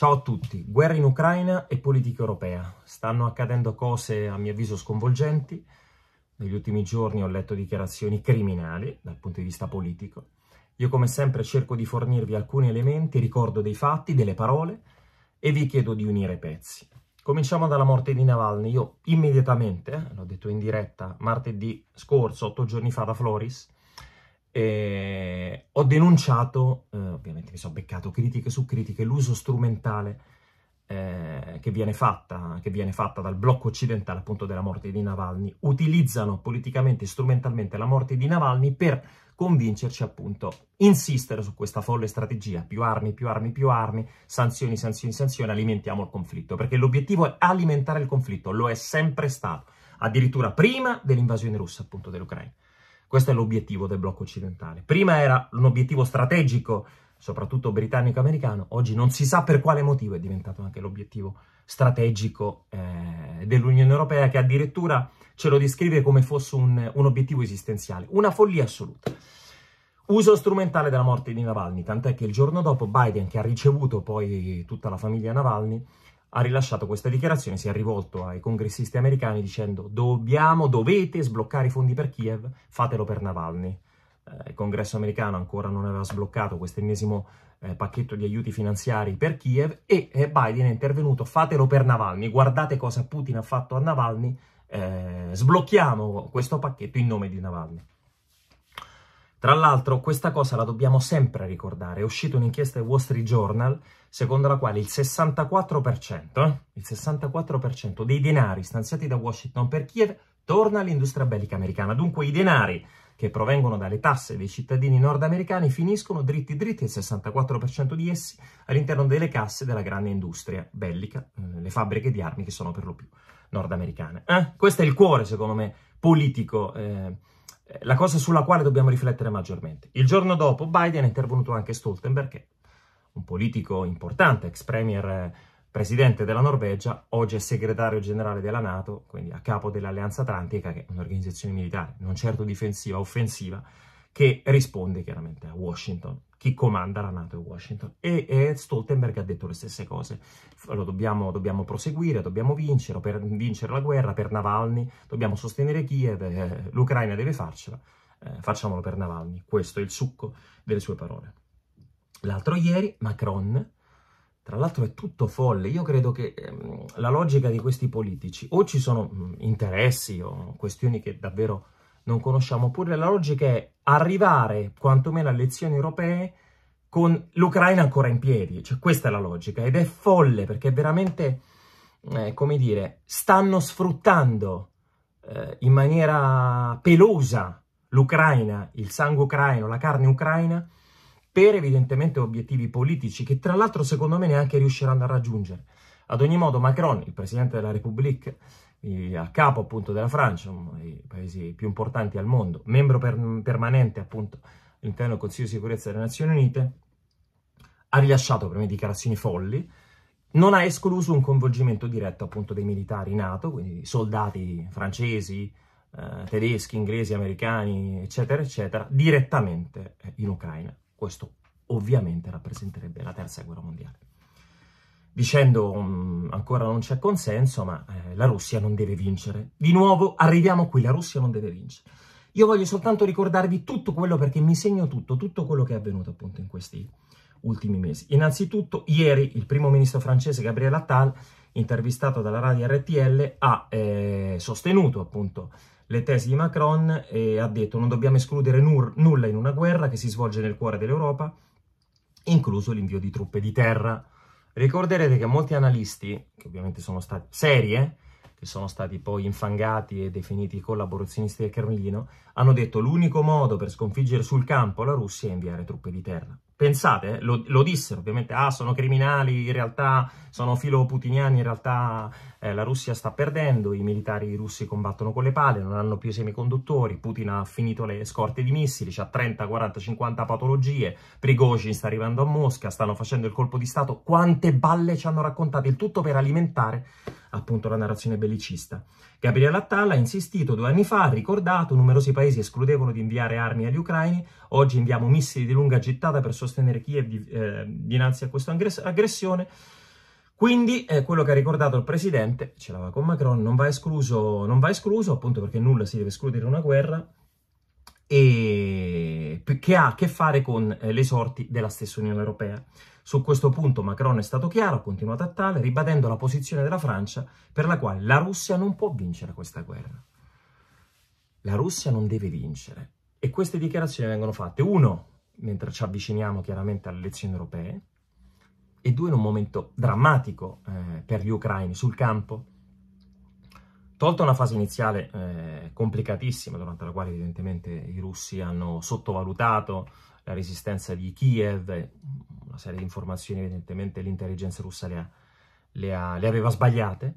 Ciao a tutti, guerra in Ucraina e politica europea. Stanno accadendo cose a mio avviso sconvolgenti. Negli ultimi giorni ho letto dichiarazioni criminali dal punto di vista politico. Io come sempre cerco di fornirvi alcuni elementi, ricordo dei fatti, delle parole e vi chiedo di unire i pezzi. Cominciamo dalla morte di Navalny. Io immediatamente, eh, l'ho detto in diretta martedì scorso, otto giorni fa da Floris, e eh, ho denunciato, eh, ovviamente mi sono beccato critiche su critiche, l'uso strumentale eh, che, viene fatta, che viene fatta dal blocco occidentale appunto della morte di Navalny. Utilizzano politicamente e strumentalmente la morte di Navalny per convincerci appunto, insistere su questa folle strategia, più armi, più armi, più armi, sanzioni, sanzioni, sanzioni, alimentiamo il conflitto, perché l'obiettivo è alimentare il conflitto, lo è sempre stato, addirittura prima dell'invasione russa appunto dell'Ucraina. Questo è l'obiettivo del blocco occidentale. Prima era un obiettivo strategico, soprattutto britannico-americano, oggi non si sa per quale motivo è diventato anche l'obiettivo strategico eh, dell'Unione Europea, che addirittura ce lo descrive come fosse un, un obiettivo esistenziale, una follia assoluta. Uso strumentale della morte di Navalny, tant'è che il giorno dopo Biden, che ha ricevuto poi tutta la famiglia Navalny, ha rilasciato questa dichiarazione, si è rivolto ai congressisti americani dicendo dobbiamo, dovete sbloccare i fondi per Kiev, fatelo per Navalny. Eh, il congresso americano ancora non aveva sbloccato questo ennesimo eh, pacchetto di aiuti finanziari per Kiev e eh, Biden è intervenuto fatelo per Navalny, guardate cosa Putin ha fatto a Navalny, eh, sblocchiamo questo pacchetto in nome di Navalny. Tra l'altro questa cosa la dobbiamo sempre ricordare, è uscita un'inchiesta del Wall Street Journal secondo la quale il 64%, eh, il 64 dei denari stanziati da Washington per Kiev torna all'industria bellica americana. Dunque i denari che provengono dalle tasse dei cittadini nordamericani finiscono dritti dritti il 64% di essi all'interno delle casse della grande industria bellica, eh, le fabbriche di armi che sono per lo più nordamericane. Eh? Questo è il cuore, secondo me, politico eh, eh, la cosa sulla quale dobbiamo riflettere maggiormente. Il giorno dopo Biden è intervenuto anche Stoltenberg, che un politico importante, ex premier eh, presidente della Norvegia, oggi è segretario generale della Nato, quindi a capo dell'Alleanza Atlantica, che è un'organizzazione militare, non certo difensiva, offensiva, che risponde chiaramente a Washington. Chi comanda la NATO è Washington. E, e Stoltenberg ha detto le stesse cose. Allora, dobbiamo, dobbiamo, proseguire, dobbiamo vincere, per vincere la guerra, per Navalny, dobbiamo sostenere Kiev, eh, l'Ucraina deve farcela, eh, facciamolo per Navalny. Questo è il succo delle sue parole. L'altro ieri Macron, tra l'altro è tutto folle, io credo che ehm, la logica di questi politici o ci sono mh, mm, interessi o questioni che davvero non conosciamo, pure la logica è arrivare quantomeno alle elezioni europee con l'Ucraina ancora in piedi, cioè questa è la logica ed è folle perché veramente, eh, come dire, stanno sfruttando eh, in maniera pelosa l'Ucraina, il sangue ucraino, la carne ucraina, per evidentemente obiettivi politici che tra l'altro secondo me neanche riusciranno a raggiungere. Ad ogni modo Macron, il Presidente della Repubblica, a capo appunto della Francia, uno dei paesi più importanti al mondo, membro per, permanente appunto all'interno del Consiglio di sicurezza delle Nazioni Unite, ha rilasciato prima dichiarazioni folli, non ha escluso un coinvolgimento diretto appunto dei militari NATO, quindi soldati francesi, eh, tedeschi, inglesi, americani, eccetera, eccetera, direttamente eh, in Ucraina. Questo ovviamente rappresenterebbe la terza guerra mondiale dicendo um, ancora non c'è consenso, ma eh, la Russia non deve vincere. Di nuovo arriviamo qui, la Russia non deve vincere. Io voglio soltanto ricordarvi tutto quello perché mi segno tutto, tutto quello che è avvenuto appunto in questi ultimi mesi. Innanzitutto, ieri il primo ministro francese Gabriel Attal, intervistato dalla radio RTL, ha eh, sostenuto appunto le tesi di Macron e ha detto non dobbiamo escludere nur- nulla in una guerra che si svolge nel cuore dell'Europa, incluso l'invio di truppe di terra. Ricorderete che molti analisti, che ovviamente sono stati serie, che sono stati poi infangati e definiti collaborazionisti del Cremlino, hanno detto l'unico modo per sconfiggere sul campo la Russia è inviare truppe di terra. Pensate, eh, lo, lo, dissero ovviamente, ah sono criminali, in realtà sono filo putiniani, in realtà eh, la Russia sta perdendo, i militari russi combattono con le pale, non hanno più semiconduttori, Putin ha finito le scorte di missili, ha 30, 40, 50 patologie, Prigozhin sta arrivando a Mosca, stanno facendo il colpo di Stato, quante balle ci hanno raccontato, il tutto per alimentare appunto la narrazione bellicista. Gabriele Attalla ha insistito due anni fa, ha ricordato, numerosi paesi escludevano di inviare armi agli ucraini, oggi inviamo missili di lunga gittata per sostenere Kiev eh, dinanzi a questa aggressione, quindi eh, quello che ha ricordato il presidente, ce l'aveva con Macron, non va, escluso, non va escluso appunto perché nulla si deve escludere in una guerra e che ha a che fare con eh, le sorti della stessa Unione Europea. Su questo punto Macron è stato chiaro, ha continuato a tale, ribadendo la posizione della Francia per la quale la Russia non può vincere questa guerra. La Russia non deve vincere. E queste dichiarazioni vengono fatte, uno, mentre ci avviciniamo chiaramente alle elezioni europee, e due, in un momento drammatico eh, per gli ucraini sul campo, Tolta una fase iniziale eh, complicatissima, durante la quale evidentemente i russi hanno sottovalutato la resistenza di Kiev, una serie di informazioni evidentemente l'intelligenza russa le, ha, le, ha, le aveva sbagliate,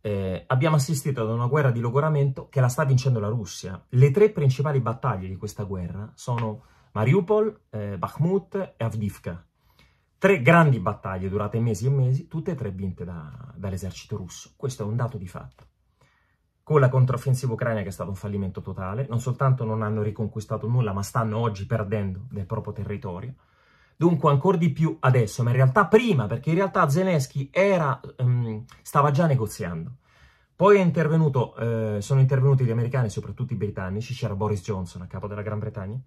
eh, abbiamo assistito ad una guerra di logoramento che la sta vincendo la Russia. Le tre principali battaglie di questa guerra sono Mariupol, eh, Bakhmut e Avdivka. Tre grandi battaglie durate mesi e mesi, tutte e tre vinte da, dall'esercito russo. Questo è un dato di fatto con la controffensiva ucraina che è stato un fallimento totale, non soltanto non hanno riconquistato nulla, ma stanno oggi perdendo del proprio territorio. Dunque ancora di più adesso, ma in realtà prima, perché in realtà Zelensky era, um, stava già negoziando. Poi eh, sono intervenuti gli americani, soprattutto i britannici, c'era Boris Johnson a capo della Gran Bretagna,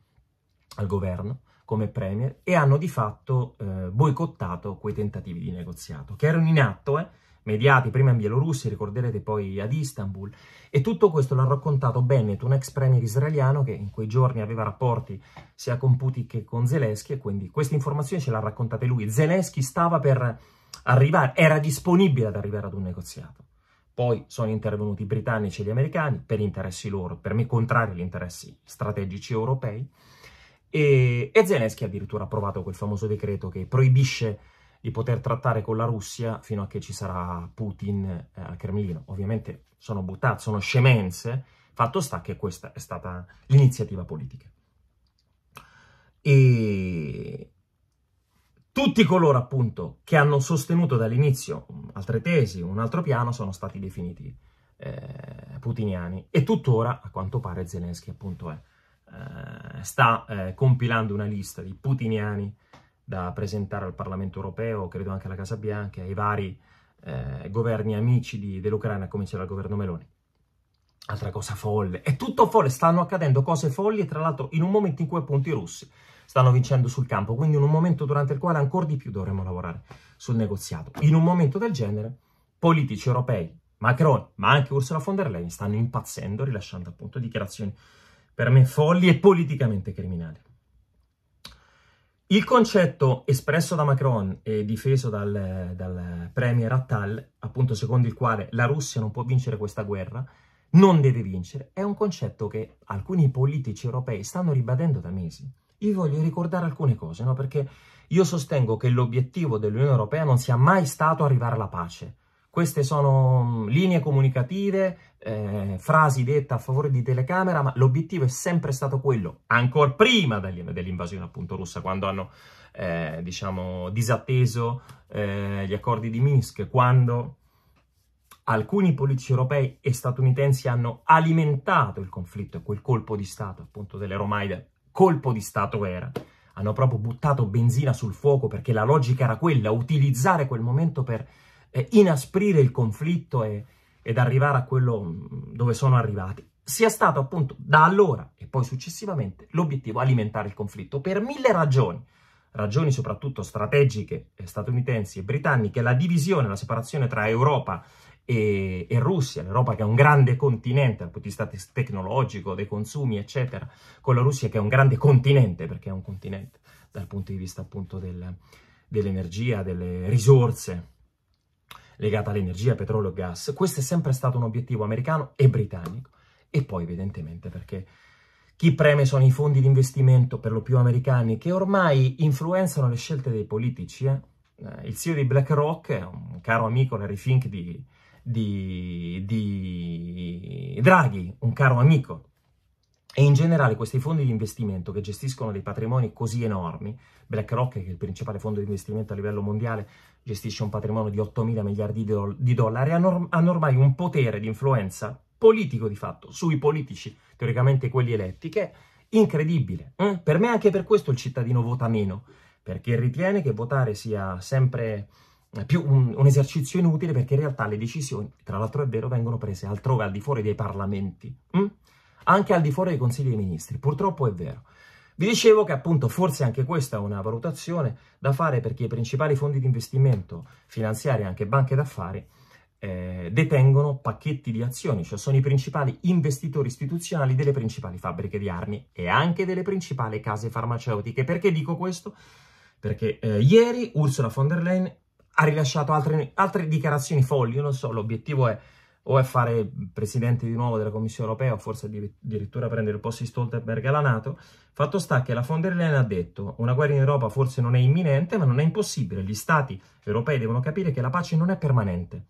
al governo, come premier, e hanno di fatto eh, boicottato quei tentativi di negoziato, che erano in atto, eh, mediati prima in Bielorussia, ricorderete poi ad Istanbul, e tutto questo l'ha raccontato Bennett, un ex premier israeliano che in quei giorni aveva rapporti sia con Putin che con Zelensky, e quindi queste informazioni ce le ha raccontate lui. Zelensky stava per arrivare, era disponibile ad arrivare ad un negoziato. Poi sono intervenuti i britannici e gli americani per interessi loro, per me contrari agli interessi strategici europei, e, e Zelensky addirittura ha approvato quel famoso decreto che proibisce di poter trattare con la Russia fino a che ci sarà Putin eh, al Cremlino. Ovviamente sono buttate, sono scemenze, fatto sta che questa è stata l'iniziativa politica. E tutti coloro appunto che hanno sostenuto dall'inizio altre tesi, un altro piano, sono stati definiti eh, putiniani e tuttora a quanto pare Zelensky appunto è, eh, sta eh, compilando una lista di putiniani da presentare al Parlamento europeo, credo anche alla Casa Bianca, ai vari eh, governi amici di, dell'Ucraina, a cominciare dal governo Meloni. Altra cosa folle, è tutto folle, stanno accadendo cose folli, e tra l'altro in un momento in cui appunto i russi stanno vincendo sul campo, quindi in un momento durante il quale ancora di più dovremmo lavorare sul negoziato. In un momento del genere, politici europei, Macron, ma anche Ursula von der Leyen, stanno impazzendo rilasciando appunto dichiarazioni per me folli e politicamente criminali. Il concetto espresso da Macron e difeso dal, dal premier Attal, appunto secondo il quale la Russia non può vincere questa guerra, non deve vincere, è un concetto che alcuni politici europei stanno ribadendo da mesi. Io voglio ricordare alcune cose, no? perché io sostengo che l'obiettivo dell'Unione Europea non sia mai stato arrivare alla pace, queste sono mm, linee comunicative, eh, frasi dette a favore di telecamera, ma l'obiettivo è sempre stato quello, ancora prima dell'invasione appunto russa, quando hanno eh, diciamo, disatteso eh, gli accordi di Minsk, quando alcuni politici europei e statunitensi hanno alimentato il conflitto quel colpo di Stato, appunto dell'Euromaida, colpo di Stato era, hanno proprio buttato benzina sul fuoco perché la logica era quella, utilizzare quel momento per eh, inasprire il conflitto e, ed arrivare a quello mm, dove sono arrivati, sia stato appunto da allora e poi successivamente l'obiettivo alimentare il conflitto per mille ragioni, ragioni soprattutto strategiche eh, statunitensi e britanniche, la divisione, la separazione tra Europa e, e Russia, l'Europa che è un grande continente dal punto di vista tecnologico, dei consumi, eccetera, con la Russia che è un grande continente, perché è un continente dal punto di vista appunto del, dell'energia, delle risorse, legata all'energia, petrolio, e gas. Questo è sempre stato un obiettivo americano e britannico. E poi evidentemente perché chi preme sono i fondi di investimento, per lo più americani, che ormai influenzano le scelte dei politici. Eh? eh il CEO di BlackRock, un caro amico, Larry Fink di, di, di Draghi, un caro amico, e in generale questi fondi di investimento che gestiscono dei patrimoni così enormi, BlackRock, che è il principale fondo di investimento a livello mondiale, gestisce un patrimonio di 8 mila miliardi di, dollari, hanno, ormai un potere di influenza politico di fatto sui politici, teoricamente quelli eletti, che è incredibile. Eh? Per me anche per questo il cittadino vota meno, perché ritiene che votare sia sempre eh, più un, un, esercizio inutile perché in realtà le decisioni, tra l'altro è vero, vengono prese altrove, al di fuori dei parlamenti. Mm? anche al di fuori dei consigli dei ministri. Purtroppo è vero. Vi dicevo che appunto forse anche questa è una valutazione da fare perché i principali fondi di investimento finanziari, anche banche d'affari, eh, detengono pacchetti di azioni, cioè sono i principali investitori istituzionali delle principali fabbriche di armi e anche delle principali case farmaceutiche. Perché dico questo? Perché eh, ieri Ursula von der Leyen ha rilasciato altre, altre dichiarazioni folli, io non so, l'obiettivo è o è fare presidente di nuovo della Commissione europea o forse addirittura prendere il posto di Stoltenberg alla Nato, fatto sta che la von der Leyen ha detto una guerra in Europa forse non è imminente ma non è impossibile, gli stati europei devono capire che la pace non è permanente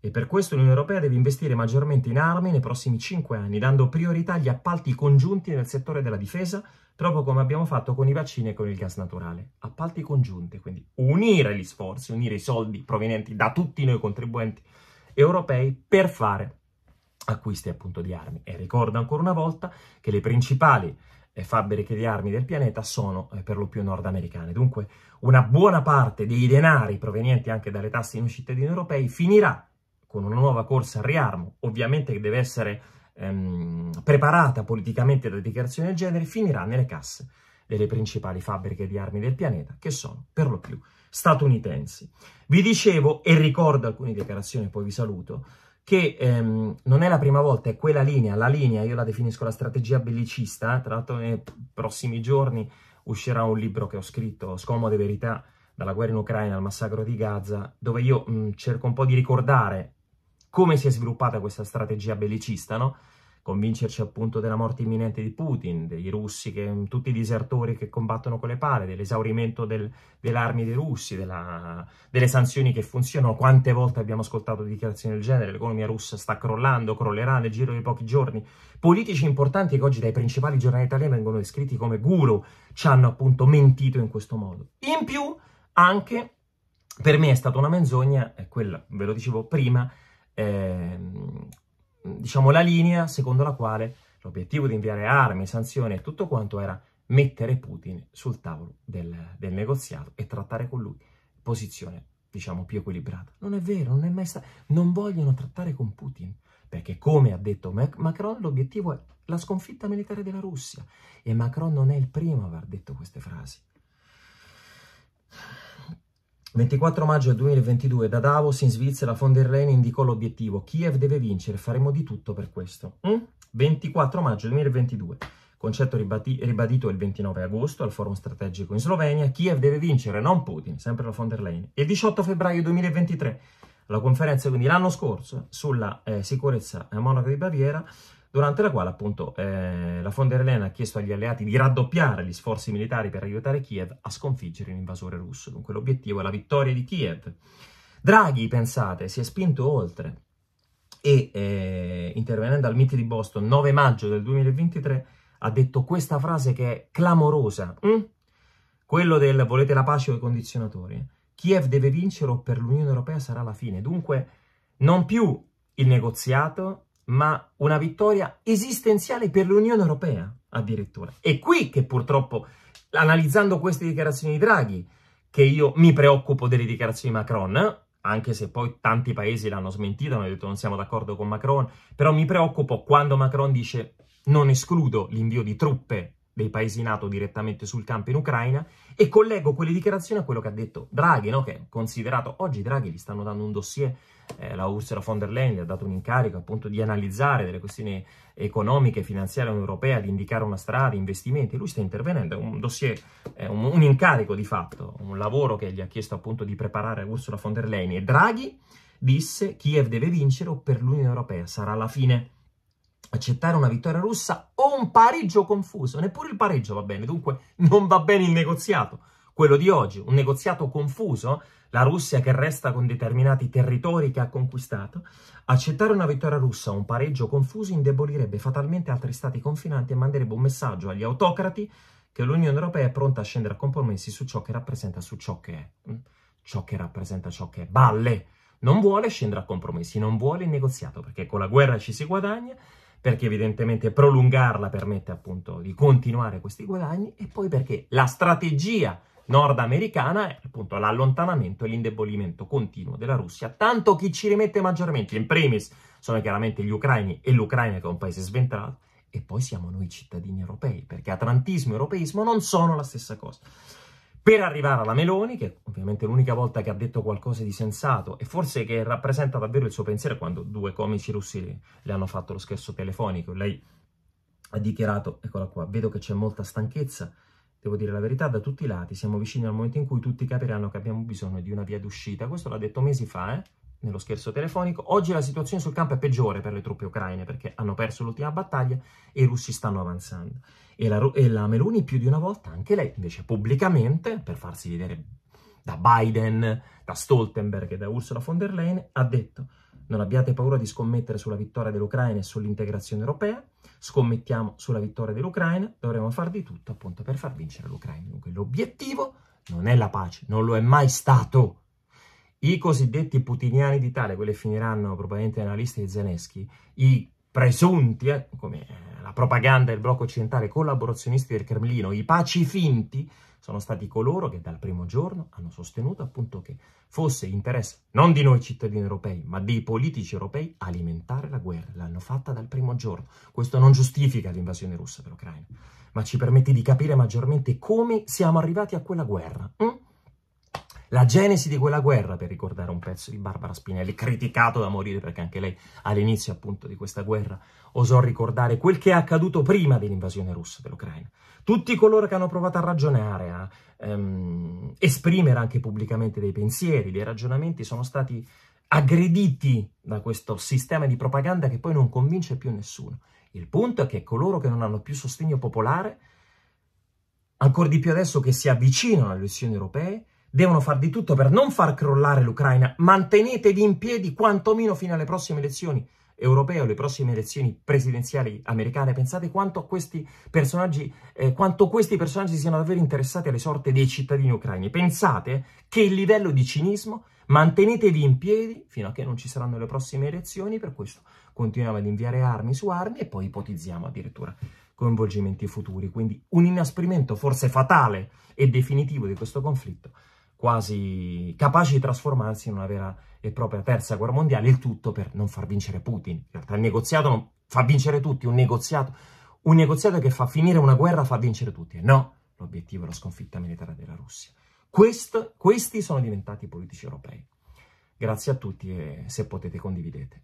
e per questo l'Unione Europea deve investire maggiormente in armi nei prossimi cinque anni, dando priorità agli appalti congiunti nel settore della difesa, proprio come abbiamo fatto con i vaccini e con il gas naturale. Appalti congiunti, quindi unire gli sforzi, unire i soldi provenienti da tutti noi contribuenti europei per fare acquisti appunto di armi. E ricordo ancora una volta che le principali eh, fabbriche di armi del pianeta sono eh, per lo più nordamericane. Dunque una buona parte dei denari provenienti anche dalle tasse di cittadini europei finirà con una nuova corsa al riarmo, ovviamente che deve essere ehm, preparata politicamente da dichiarazioni del genere, finirà nelle casse delle principali fabbriche di armi del pianeta, che sono per lo più nordamericane statunitensi. Vi dicevo, e ricordo alcune dichiarazioni, poi vi saluto, che ehm, non è la prima volta, è quella linea, la linea, io la definisco la strategia bellicista, tra l'altro nei prossimi giorni uscirà un libro che ho scritto, Scomode Verità, dalla guerra in Ucraina al massacro di Gaza, dove io mh, cerco un po' di ricordare come si è sviluppata questa strategia bellicista, no? convincerci appunto della morte imminente di Putin, dei russi, che, tutti i disertori che combattono con le pale, dell'esaurimento del, delle armi dei russi, della, delle sanzioni che funzionano. Quante volte abbiamo ascoltato dichiarazioni del genere? L'economia russa sta crollando, crollerà nel giro di pochi giorni. Politici importanti che oggi dai principali giornali italiani vengono descritti come guru ci hanno appunto mentito in questo modo. In più, anche per me è stata una menzogna, è quella ve lo dicevo prima, ehm, Mm, diciamo, la linea secondo la quale l'obiettivo di inviare armi, sanzioni e tutto quanto era mettere Putin sul tavolo del, del negoziato e trattare con lui posizione, diciamo, più equilibrata. Non è vero, non è mai stato... Non vogliono trattare con Putin, perché come ha detto Mac Macron, l'obiettivo è la sconfitta militare della Russia. E Macron non è il primo a aver detto queste frasi. 24 maggio 2022 da Davos in Svizzera von der Leyen indicò l'obiettivo Kiev deve vincere, faremo di tutto per questo. Mm? 24 maggio 2022, concetto ribadito il 29 agosto al forum strategico in Slovenia, Kiev deve vincere, non Putin, sempre la von der Leyen. E il 18 febbraio 2023, la conferenza quindi l'anno scorso sulla eh, sicurezza a eh, Monaco di Baviera, durante la quale appunto eh, la von der Leyen ha chiesto agli alleati di raddoppiare gli sforzi militari per aiutare Kiev a sconfiggere l'invasore russo. Dunque l'obiettivo è la vittoria di Kiev. Draghi, pensate, si è spinto oltre e eh, intervenendo al MIT di Boston 9 maggio del 2023 ha detto questa frase che è clamorosa, mm? quello del volete la pace o i condizionatori. Kiev deve vincere o per l'Unione Europea sarà la fine. Dunque non più il negoziato ma una vittoria esistenziale per l'Unione Europea addirittura. È qui che purtroppo, analizzando queste dichiarazioni di Draghi, che io mi preoccupo delle dichiarazioni di Macron, anche se poi tanti paesi l'hanno smentito, hanno detto non siamo d'accordo con Macron, però mi preoccupo quando Macron dice non escludo l'invio di truppe dei paesi NATO direttamente sul campo in Ucraina e collego quelle dichiarazioni a quello che ha detto Draghi, no? che è considerato oggi Draghi gli stanno dando un dossier, eh, la Ursula von der Leyen gli ha dato un incarico appunto di analizzare delle questioni economiche, finanziarie europea, di indicare una strada, investimenti, lui sta intervenendo, è un dossier, è un, un incarico di fatto, un lavoro che gli ha chiesto appunto di preparare Ursula von der Leyen e Draghi disse Kiev deve vincere o per l'Unione Europea sarà la fine accettare una vittoria russa o un pareggio confuso. Neppure il pareggio va bene, dunque non va bene il negoziato. Quello di oggi, un negoziato confuso, la Russia che resta con determinati territori che ha conquistato, accettare una vittoria russa o un pareggio confuso indebolirebbe fatalmente altri stati confinanti e manderebbe un messaggio agli autocrati che l'Unione Europea è pronta a scendere a compromessi su ciò che rappresenta, su ciò che è. Mm, ciò che rappresenta ciò che è. Balle! Non vuole scendere a compromessi, non vuole il negoziato, perché con la guerra ci si guadagna, perché evidentemente prolungarla permette appunto di continuare questi guadagni e poi perché la strategia nordamericana è appunto l'allontanamento e l'indebolimento continuo della Russia, tanto chi ci rimette maggiormente in primis sono chiaramente gli ucraini e l'Ucraina che è un paese sventrato e poi siamo noi cittadini europei, perché atlantismo e europeismo non sono la stessa cosa per arrivare alla Meloni, che ovviamente è l'unica volta che ha detto qualcosa di sensato e forse che rappresenta davvero il suo pensiero quando due comici russi le hanno fatto lo scherzo telefonico. Lei ha dichiarato, eccola qua, vedo che c'è molta stanchezza, devo dire la verità, da tutti i lati, siamo vicini al momento in cui tutti capiranno che abbiamo bisogno di una via d'uscita. Questo l'ha detto mesi fa, eh? nello scherzo telefonico. Oggi la situazione sul campo è peggiore per le truppe ucraine perché hanno perso l'ultima battaglia e i russi stanno avanzando. E la, e la Meloni più di una volta, anche lei invece pubblicamente, per farsi vedere da Biden, da Stoltenberg e da Ursula von der Leyen, ha detto non abbiate paura di scommettere sulla vittoria dell'Ucraina e sull'integrazione europea, scommettiamo sulla vittoria dell'Ucraina, dovremo fare di tutto appunto per far vincere l'Ucraina. Dunque l'obiettivo non è la pace, non lo è mai stato i cosiddetti putiniani d'Italia, quelli finiranno probabilmente nella lista di Zelensky, i presunti, eh, come eh, la propaganda del blocco occidentale, collaborazionisti del Cremlino, i pacifinti, sono stati coloro che dal primo giorno hanno sostenuto appunto che fosse interesse non di noi cittadini europei, ma dei politici europei alimentare la guerra. L'hanno fatta dal primo giorno. Questo non giustifica l'invasione russa dell'Ucraina, ma ci permette di capire maggiormente come siamo arrivati a quella guerra. Mm? la genesi di quella guerra, per ricordare un pezzo di Barbara Spinelli, criticato da morire perché anche lei all'inizio appunto di questa guerra osò ricordare quel che è accaduto prima dell'invasione russa dell'Ucraina. Tutti coloro che hanno provato a ragionare, a ehm, esprimere anche pubblicamente dei pensieri, dei ragionamenti, sono stati aggrediti da questo sistema di propaganda che poi non convince più nessuno. Il punto è che coloro che non hanno più sostegno popolare, ancora di più adesso che si avvicinano alle elezioni europee, devono far di tutto per non far crollare l'Ucraina. Mantenetevi in piedi quantomeno fino alle prossime elezioni europee o le prossime elezioni presidenziali americane. Pensate quanto questi personaggi, eh, quanto questi personaggi siano davvero interessati alle sorte dei cittadini ucraini. Pensate che il livello di cinismo mantenetevi in piedi fino a che non ci saranno le prossime elezioni, per questo continuiamo ad inviare armi su armi e poi ipotizziamo addirittura coinvolgimenti futuri. Quindi un inasprimento forse fatale e definitivo di questo conflitto quasi capaci di trasformarsi in una vera e propria terza guerra mondiale, il tutto per non far vincere Putin. In realtà il negoziato fa vincere tutti, un negoziato, un negoziato che fa finire una guerra fa vincere tutti. E no, l'obiettivo è la sconfitta militare della Russia. Quest, questi sono diventati i politici europei. Grazie a tutti e se potete condividete.